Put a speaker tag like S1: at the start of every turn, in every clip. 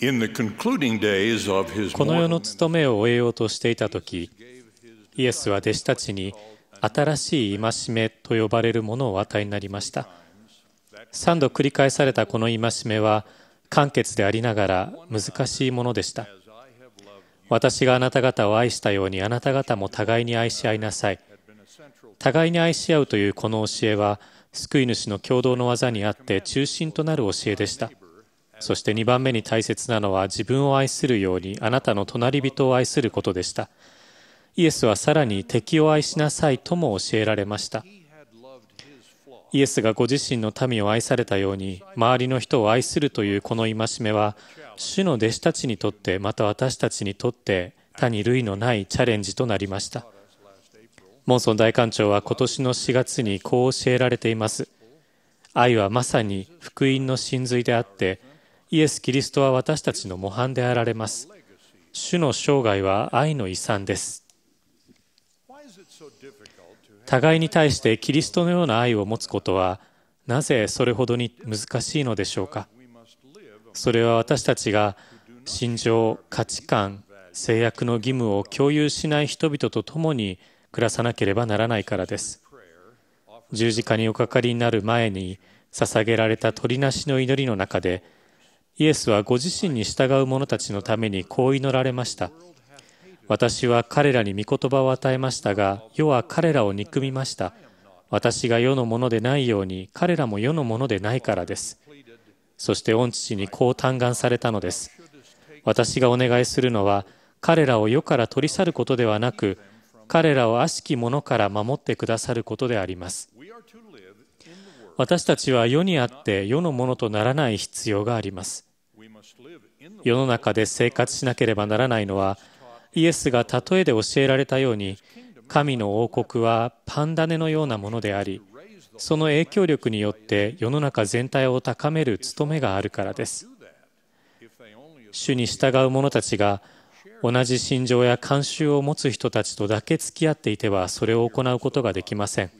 S1: この世の務めを終えようとしていた時イエスは弟子たちに新しい戒めと呼ばれるものをお与えになりました3度繰り返されたこの戒めは簡潔でありながら難しいものでした私があなた方を愛したようにあなた方も互いに愛し合いなさい互いに愛し合うというこの教えは救い主の共同の技にあって中心となる教えでしたそして2番目に大切なのは自分を愛するようにあなたの隣人を愛することでした。イエスはさらに敵を愛しなさいとも教えられました。イエスがご自身の民を愛されたように周りの人を愛するというこの戒めは主の弟子たちにとってまた私たちにとって他に類のないチャレンジとなりましたモンソン大官長は今年の4月にこう教えられています愛はまさに福音の真髄であってイエス・キリストは私たちの模範であられます。主の生涯は愛の遺産です。互いに対してキリストのような愛を持つことは、なぜそれほどに難しいのでしょうか。それは私たちが心情、価値観、制約の義務を共有しない人々と共に暮らさなければならないからです。十字架におかかりになる前に捧げられた鳥なしの祈りの中で、イエスはご自身に従う者たちのためにこう祈られました。私は彼らに御言葉を与えましたが、世は彼らを憎みました。私が世のものでないように、彼らも世のものでないからです。そして御父にこう嘆願されたのです。私がお願いするのは、彼らを世から取り去ることではなく、彼らを悪しき者から守ってくださることであります。私たちは世にあって世のものとならない必要があります。世の中で生活しなければならないのはイエスが例えで教えられたように神の王国はパンダネのようなものでありその影響力によって世の中全体を高める務めがあるからです主に従う者たちが同じ心情や慣習を持つ人たちとだけ付き合っていてはそれを行うことができません。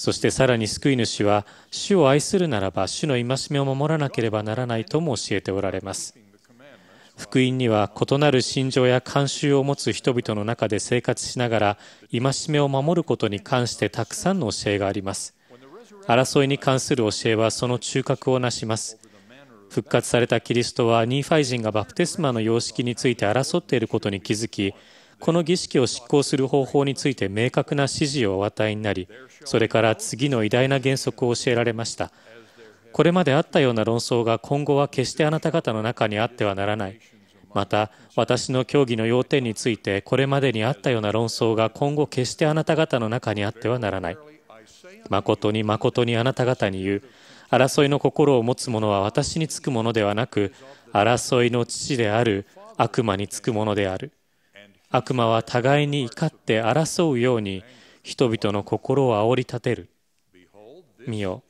S1: そしてさらに救い主は、主を愛するならば、主の戒めを守らなければならないとも教えておられます。福音には異なる心情や慣習を持つ人々の中で生活しながら、戒めを守ることに関してたくさんの教えがあります。争いに関する教えはその中核をなします。復活されたキリストはニーファイ人がバプテスマの様式について争っていることに気づきこの儀式を執行する方法について明確な指示をお与えになりそれから次の偉大な原則を教えられましたこれまであったような論争が今後は決してあなた方の中にあってはならないまた私の教義の要点についてこれまでにあったような論争が今後決してあなた方の中にあってはならない誠に誠にあなた方に言う争いの心を持つ者は私につくものではなく争いの父である悪魔につくものである悪魔は互いに怒って争うように人々の心を煽り立てる。見よ、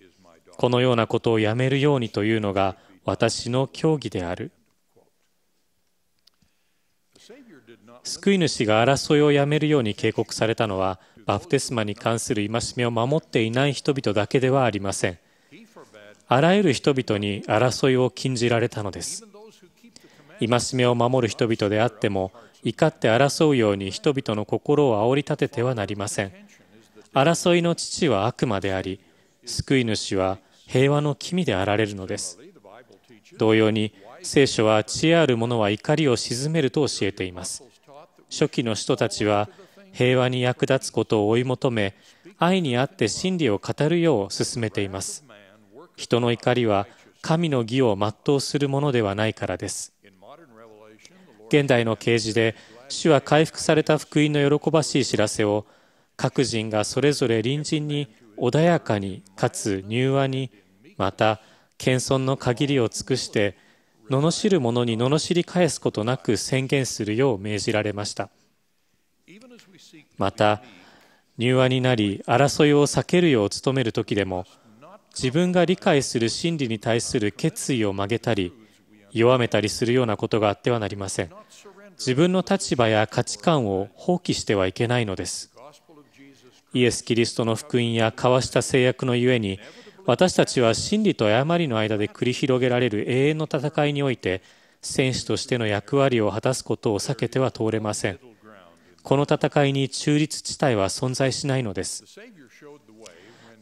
S1: このようなことをやめるようにというのが私の教義である。救い主が争いをやめるように警告されたのはバプテスマに関する戒めを守っていない人々だけではありませんあらゆる人々に争いを禁じられたのです戒めを守る人々であっても怒って争うように人々の心を煽り立ててはなりません争いの父は悪魔であり救い主は平和の君であられるのです同様に聖書は知恵ある者は怒りを鎮めると教えています初期の人たちは平和に役立つことを追い求め愛にあって真理を語るよう進めています人の怒りは神の義を全うするものではないからです現代の啓示で主は回復された福音の喜ばしい知らせを各人がそれぞれ隣人に穏やかにかつ柔和にまた謙遜の限りを尽くして罵る者に罵り返すことなく宣言するよう命じられましたまた柔和になり争いを避けるよう努める時でも自分が理解する真理に対する決意を曲げたり弱めたりするようなことがあってはなりません自分の立場や価値観を放棄してはいけないのですイエス・キリストの福音や交わした制約のゆえに私たちは真理と誤りの間で繰り広げられる永遠の戦いにおいて選手としての役割を果たすことを避けては通れませんこの戦いに中立地帯は存在しないのです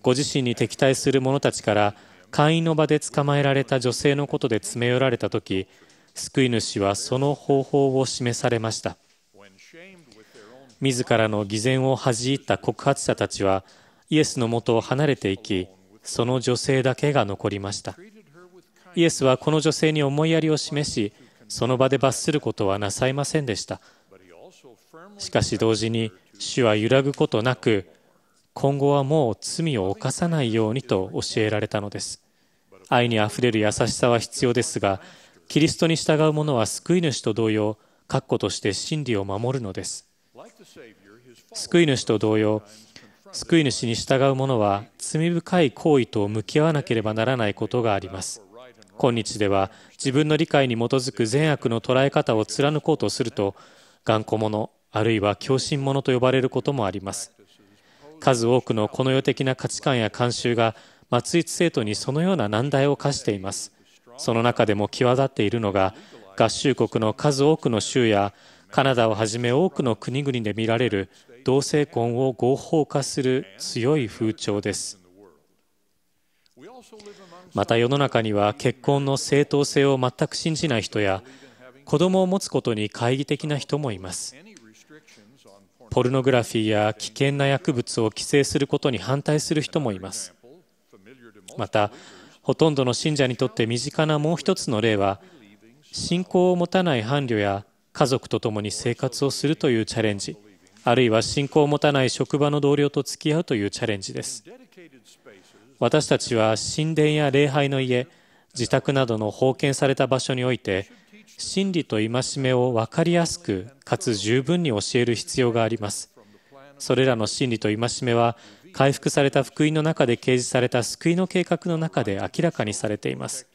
S1: ご自身に敵対する者たちから会員の場で捕まえられた女性のことで詰め寄られた時救い主はその方法を示されました自らの偽善を恥じった告発者たちはイエスのもとを離れていきその女性だけが残りましたイエスはこの女性に思いやりを示しその場で罰することはなさいませんでしたしかし同時に主は揺らぐことなく今後はもう罪を犯さないようにと教えられたのです愛にあふれる優しさは必要ですがキリストに従う者は救い主と同様確固として真理を守るのです救い主と同様救い主に従う者は罪深い行為と向き合わなければならないことがあります今日では自分の理解に基づく善悪の捉え方を貫こうとすると頑固者あるいは狂信者と呼ばれることもあります数多くのこの世的な価値観や慣習が松井生徒にそのような難題を課していますその中でも際立っているのが合衆国の数多くの州やカナダをはじめ多くの国々で見られる同性婚を合法化する強い風潮ですまた世の中には結婚の正当性を全く信じない人や子供を持つことに懐疑的な人もいますポルノグラフィーや危険な薬物を規制することに反対する人もいますまたほとんどの信者にとって身近なもう一つの例は信仰を持たない伴侶や家族と共に生活をするというチャレンジあるいは信仰を持たない職場の同僚と付き合うというチャレンジです私たちは神殿や礼拝の家自宅などの封建された場所において真理と戒めを分かりやすくかつ十分に教える必要がありますそれらの真理と戒めは回復された福音の中で掲示された救いの計画の中で明らかにされています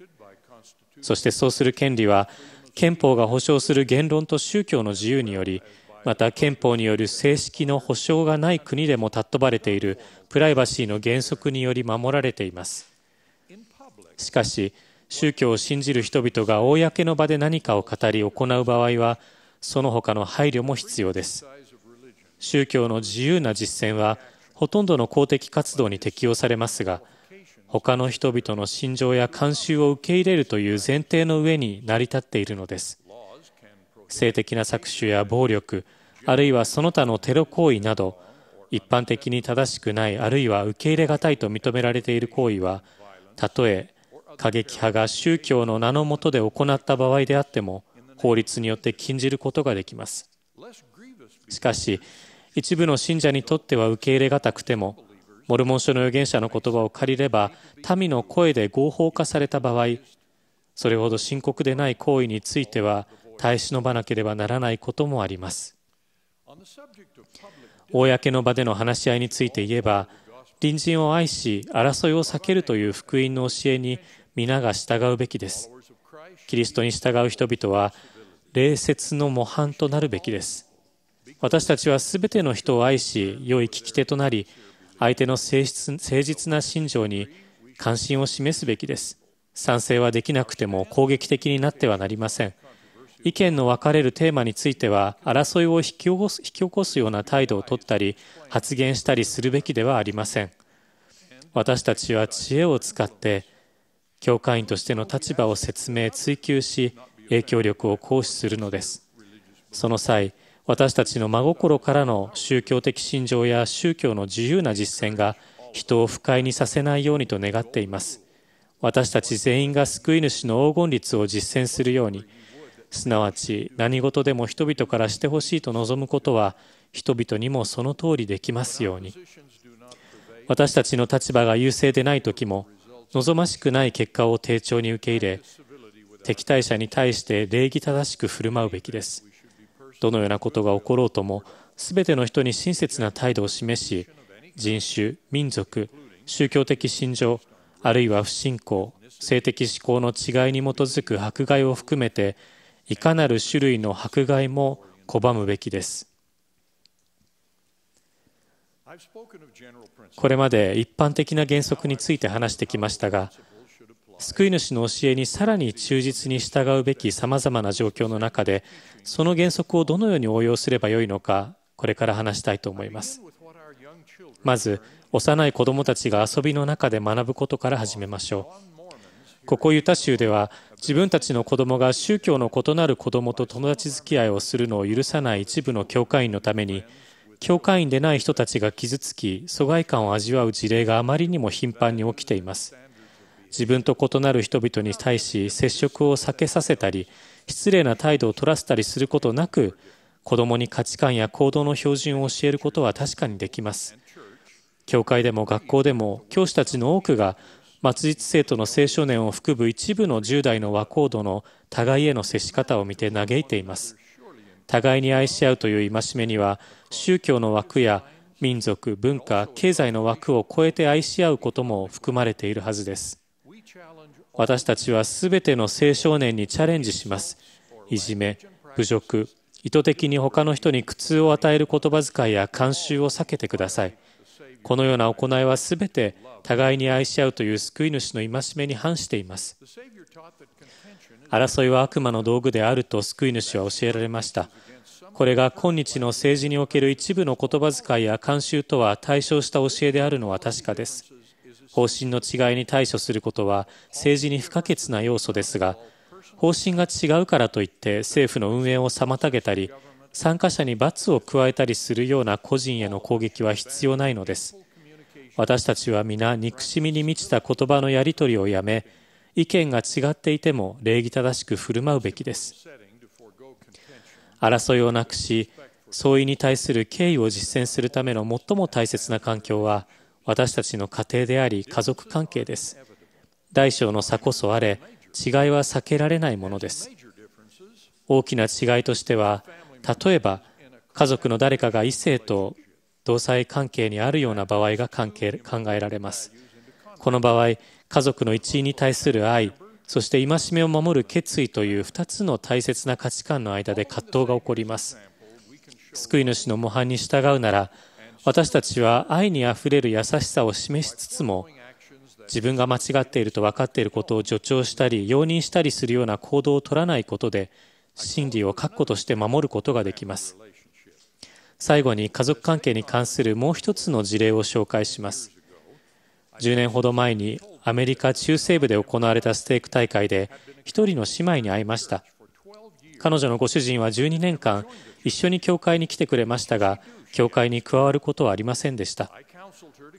S1: そしてそうする権利は憲法が保障する言論と宗教の自由によりまた憲法による正式の保障がない国でも尊ばれているプライバシーの原則により守られていますしかし宗教を信じる人々が公の場で何かを語り行う場合はその他の配慮も必要です宗教の自由な実践はほとんどの公的活動に適用されますが他の人々の心情や慣習を受け入れるという前提の上に成り立っているのです性的な搾取や暴力あるいはその他のテロ行為など一般的に正しくないあるいは受け入れ難いと認められている行為はたとえ過激派が宗教の名のもとで行った場合であっても法律によって禁じることができますしかし一部の信者にとっては受け入れがたくてもモルモン書の預言者の言葉を借りれば民の声で合法化された場合それほど深刻でない行為については耐え忍ばなければならないこともあります公の場での話し合いについて言えば隣人を愛し争いを避けるという福音の教えに皆が従うべきです。キリストに従う人々は、礼節の模範となるべきです。私たちは全ての人を愛し、良い聞き手となり、相手の誠実な信条に関心を示すべきです。賛成はできなくても攻撃的になってはなりません。意見の分かれるテーマについては争いを引き起こす引き起こすような態度をとったり発言したりするべきではありません私たちは知恵を使って教会員としての立場を説明追求し影響力を行使するのですその際私たちの真心からの宗教的信条や宗教の自由な実践が人を不快にさせないようにと願っています私たち全員が救い主の黄金律を実践するようにすなわち何事でも人々からしてほしいと望むことは人々にもその通りできますように私たちの立場が優勢でない時も望ましくない結果を丁重に受け入れ敵対者に対して礼儀正しく振る舞うべきですどのようなことが起ころうとも全ての人に親切な態度を示し人種民族宗教的信条あるいは不信仰性的思考の違いに基づく迫害を含めていかなる種類の迫害も拒むべきですこれまで一般的な原則について話してきましたが救い主の教えにさらに忠実に従うべきさまざまな状況の中でその原則をどのように応用すればよいのかこれから話したいと思いますまず幼い子どもたちが遊びの中で学ぶことから始めましょうここユタ州では自分たちの子どもが宗教の異なる子どもと友達付き合いをするのを許さない一部の教会員のために教会員でない人たちが傷つき疎外感を味わう事例があまりにも頻繁に起きています自分と異なる人々に対し接触を避けさせたり失礼な態度を取らせたりすることなく子供に価値観や行動の標準を教えることは確かにできます教会でも学校でも教師たちの多くが末日生徒の青少年を含む一部の10代の和光度の互いへの接し方を見て嘆いています互いに愛し合うという戒めには宗教の枠や民族文化経済の枠を超えて愛し合うことも含まれているはずです私たちは全ての青少年にチャレンジしますいじめ侮辱意図的に他の人に苦痛を与える言葉遣いや慣習を避けてくださいこのような行いは全て互いに愛し合うという救い主の戒めに反しています争いは悪魔の道具であると救い主は教えられましたこれが今日の政治における一部の言葉遣いや慣習とは対照した教えであるのは確かです方針の違いに対処することは政治に不可欠な要素ですが方針が違うからといって政府の運営を妨げたり参加者に罰を加えたりするような個人への攻撃は必要ないのです私たちは皆憎しみに満ちた言葉のやり取りをやめ意見が違っていても礼儀正しく振る舞うべきです争いをなくし相違に対する敬意を実践するための最も大切な環境は私たちの家庭であり家族関係です大小の差こそあれ違いは避けられないものです大きな違いとしては例えば家族の誰かが異性と同性関係にあるような場合が関係考えられますこの場合家族の一員に対する愛そして戒めを守る決意という2つの大切な価値観の間で葛藤が起こります救い主の模範に従うなら私たちは愛にあふれる優しさを示しつつも自分が間違っていると分かっていることを助長したり容認したりするような行動を取らないことで真理を確固として守ることができます最後に家族関係に関するもう一つの事例を紹介します10年ほど前にアメリカ中西部で行われたステーク大会で1人の姉妹に会いました彼女のご主人は12年間一緒に教会に来てくれましたが教会に加わることはありませんでした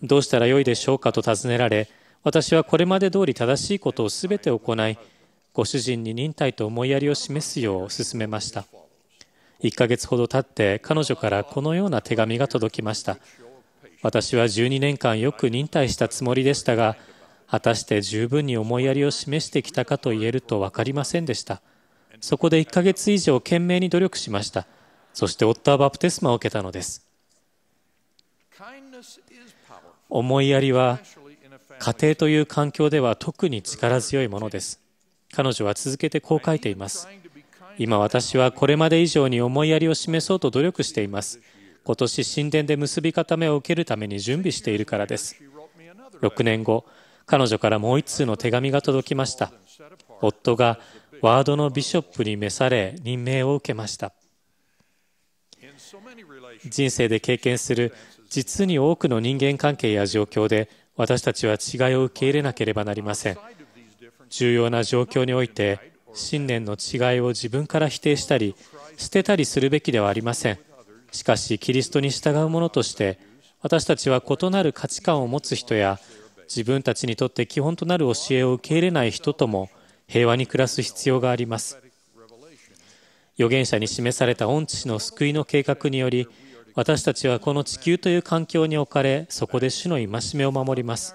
S1: どうしたらよいでしょうかと尋ねられ私はこれまで通り正しいことを全て行いご主人に忍耐と思いやりを示すよう勧めました1ヶ月ほど経って彼女からこのような手紙が届きました私は12年間よく忍耐したつもりでしたが果たして十分に思いやりを示してきたかと言えると分かりませんでしたそこで1ヶ月以上懸命に努力しましたそして夫はバプテスマを受けたのです思いやりは家庭という環境では特に力強いものです彼女は続けてこう書いています今私はこれまで以上に思いやりを示そうと努力しています今年神殿で結び固めを受けるために準備しているからです6年後彼女からもう1通の手紙が届きました夫がワードのビショップに召され任命を受けました人生で経験する実に多くの人間関係や状況で私たちは違いを受け入れなければなりません重要な状況において信念の違いを自分から否定したり捨てたりするべきではありませんしかしキリストに従う者として私たちは異なる価値観を持つ人や自分たちにとって基本となる教えを受け入れない人とも平和に暮らす必要があります預言者に示された御父の救いの計画により私たちはこの地球という環境に置かれそこで主の戒めを守ります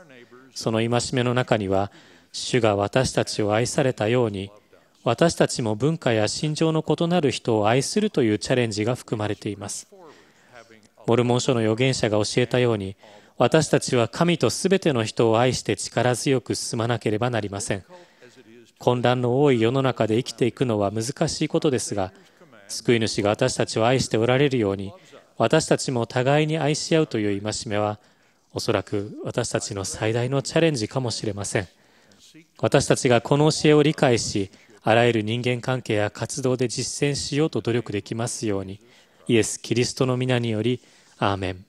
S1: その戒めの中には主が私たちを愛されたように私たちも文化や心情の異なる人を愛するというチャレンジが含まれていますモルモン書の預言者が教えたように私たちは神と全ての人を愛して力強く進まなければなりません混乱の多い世の中で生きていくのは難しいことですが救い主が私たちを愛しておられるように私たちも互いに愛し合うという戒めはおそらく私たちの最大のチャレンジかもしれません私たちがこの教えを理解しあらゆる人間関係や活動で実践しようと努力できますようにイエス・キリストの皆によりアーメン